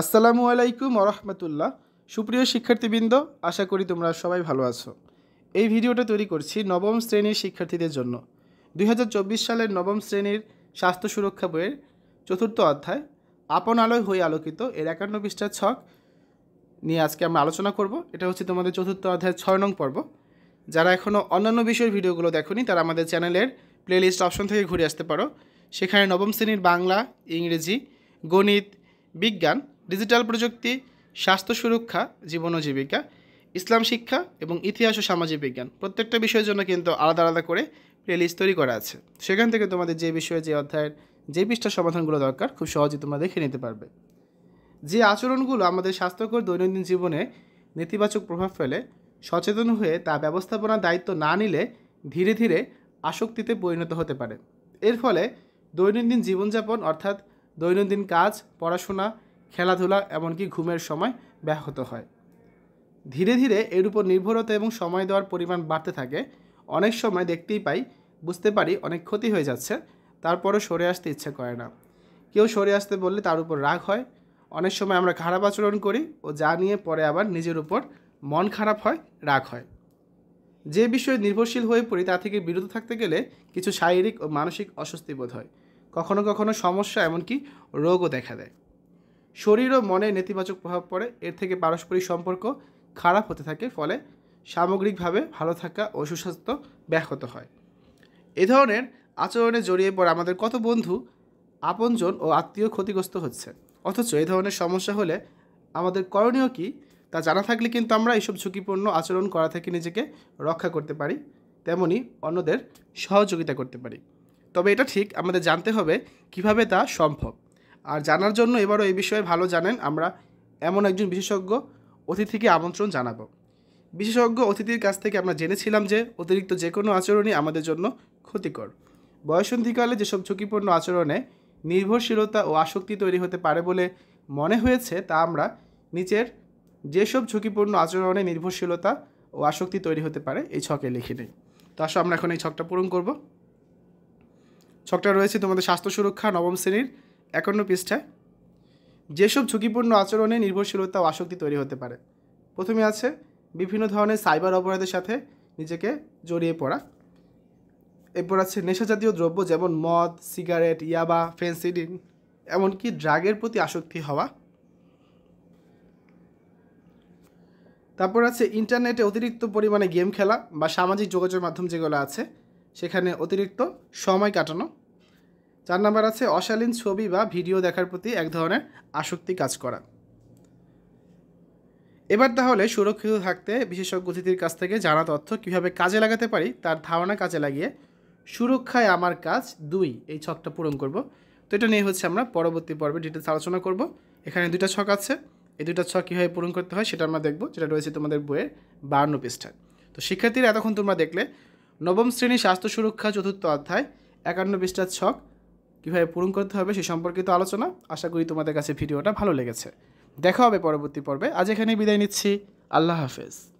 আসসালামু আলাইকুম আরহামতুল্লাহ সুপ্রিয় শিক্ষার্থীবৃন্দ আশা করি তোমরা সবাই ভালো আছো এই ভিডিওটা তৈরি করছি নবম শ্রেণীর শিক্ষার্থীদের জন্য দুই সালের নবম শ্রেণীর স্বাস্থ্য সুরক্ষা বইয়ের চতুর্থ অধ্যায় আপন আলোয় হয়ে আলোকিত এর একান্ন পৃষ্ঠার ছক নিয়ে আজকে আমরা আলোচনা করব এটা হচ্ছে তোমাদের চতুর্থ অধ্যায় ছয় নং পর্ব যারা এখনও অন্যান্য বিষয়ের ভিডিওগুলো দেখনি তারা আমাদের চ্যানেলের প্লেলিস্ট অপশন থেকে ঘুরে আসতে পারো সেখানে নবম শ্রেণীর বাংলা ইংরেজি গণিত বিজ্ঞান ডিজিটাল প্রযুক্তি স্বাস্থ্য সুরক্ষা জীবন ও জীবিকা ইসলাম শিক্ষা এবং ইতিহাস ও সামাজিক বিজ্ঞান প্রত্যেকটা বিষয়ের জন্য কিন্তু আলাদা আলাদা করে প্লেলিস্ট তৈরি করা আছে সেখান থেকে তোমাদের যে বিষয়ে যে অধ্যায়ের যে পৃষ্ঠার সমাধানগুলো দরকার খুব সহজে তোমরা দেখে নিতে পারবে যে আচরণগুলো আমাদের স্বাস্থ্যকর দৈনন্দিন জীবনে নেতিবাচক প্রভাব ফেলে সচেতন হয়ে তা ব্যবস্থাপনার দায়িত্ব না নিলে ধীরে ধীরে আসক্তিতে পরিণত হতে পারে এর ফলে দৈনন্দিন জীবনযাপন অর্থাৎ দৈনন্দিন কাজ পড়াশোনা খেলাধুলা এমনকি ঘুমের সময় ব্যাহত হয় ধীরে ধীরে এর উপর নির্ভরতা এবং সময় দেওয়ার পরিমাণ বাড়তে থাকে অনেক সময় দেখতেই পাই বুঝতে পারি অনেক ক্ষতি হয়ে যাচ্ছে তারপরও সরে আসতে ইচ্ছে করে না কেউ সরে আসতে বললে তার উপর রাগ হয় অনেক সময় আমরা খারাপ আচরণ করি ও যা নিয়ে পরে আবার নিজের উপর মন খারাপ হয় রাগ হয় যে বিষয়ে নির্ভরশীল হয়ে পড়ি তা থেকে বিরত থাকতে গেলে কিছু শারীরিক ও মানসিক অস্বস্তি বোধ হয় কখনো কখনো সমস্যা এমনকি রোগও দেখা দেয় শরীর ও মনে নেতিবাচক প্রভাব পড়ে এর থেকে পারস্পরিক সম্পর্ক খারাপ হতে থাকে ফলে সামগ্রিকভাবে ভালো থাকা ও সুস্বাস্থ্য ব্যাহত হয় এ ধরনের আচরণে জড়িয়ে পড়ে আমাদের কত বন্ধু আপনজন ও আত্মীয় ক্ষতিগ্রস্ত হচ্ছে অথচ এ ধরনের সমস্যা হলে আমাদের করণীয় কি তা জানা থাকলে কিন্তু আমরা এইসব ঝুঁকিপূর্ণ আচরণ করা থেকে নিজেকে রক্ষা করতে পারি তেমনি অন্যদের সহযোগিতা করতে পারি তবে এটা ঠিক আমাদের জানতে হবে কিভাবে তা সম্ভব আর জানার জন্য এবারও এই বিষয়ে ভালো জানেন আমরা এমন একজন বিশেষজ্ঞ অতিথিকে আমন্ত্রণ জানাবো বিশেষজ্ঞ অতিথির কাছ থেকে আমরা জেনেছিলাম যে অতিরিক্ত যে কোনো আচরণই আমাদের জন্য ক্ষতিকর বয়সন্ধিকালে যেসব ঝুঁকিপূর্ণ আচরণে নির্ভরশীলতা ও আসক্তি তৈরি হতে পারে বলে মনে হয়েছে তা আমরা নিচের যেসব ঝুঁকিপূর্ণ আচরণে নির্ভরশীলতা ও আসক্তি তৈরি হতে পারে এই ছকে লিখে নেই তো আসো আমরা এখন এই ছকটা পূরণ করবো ছকটা রয়েছে তোমাদের স্বাস্থ্য সুরক্ষা নবম শ্রেণীর একান্ন পৃষ্ঠায় যেসব ঝুঁকিপূর্ণ আচরণে নির্ভরশীলতা ও আসক্তি তৈরি হতে পারে প্রথমে আছে বিভিন্ন ধরনের সাইবার অপরাধের সাথে নিজেকে জড়িয়ে পড়া এরপর আছে নেশাজাতীয় দ্রব্য যেমন মদ সিগারেট ইয়াবা ফেন্সিডিন এমনকি ড্রাগের প্রতি আসক্তি হওয়া তারপর আছে ইন্টারনেটে অতিরিক্ত পরিমাণে গেম খেলা বা সামাজিক যোগাযোগ মাধ্যম যেগুলো আছে সেখানে অতিরিক্ত সময় কাটানো চার নাম্বার আছে অশালীন ছবি বা ভিডিও দেখার প্রতি এক ধরনের আসক্তি কাজ করা এবার তাহলে সুরক্ষিত থাকতে বিশেষজ্ঞ অতিথির কাছ থেকে জানা তথ্য কিভাবে কাজে লাগাতে পারি তার ধারণা কাজে লাগিয়ে সুরক্ষায় আমার কাজ দুই এই ছকটা পূরণ করব তো এটা নিয়ে হচ্ছে আমরা পরবর্তী পর্বে ডিটেলস আলোচনা করব এখানে দুটা ছক আছে এই দুটা ছক কীভাবে পূরণ করতে হয় সেটা আমরা দেখব যেটা রয়েছে তোমাদের বইয়ের বারান্ন পৃষ্ঠায় তো শিক্ষার্থীরা এতক্ষণ তোমরা দেখলে নবম শ্রেণী স্বাস্থ্য সুরক্ষা চতুর্থ অধ্যায় একান্ন পৃষ্ঠার ছক কীভাবে পূরণ করতে হবে সে সম্পর্কিত আলোচনা আশা করি তোমাদের কাছে ভিডিওটা ভালো লেগেছে দেখা হবে পরবর্তী পর্বে আজ এখানেই বিদায় নিচ্ছি আল্লাহ হাফেজ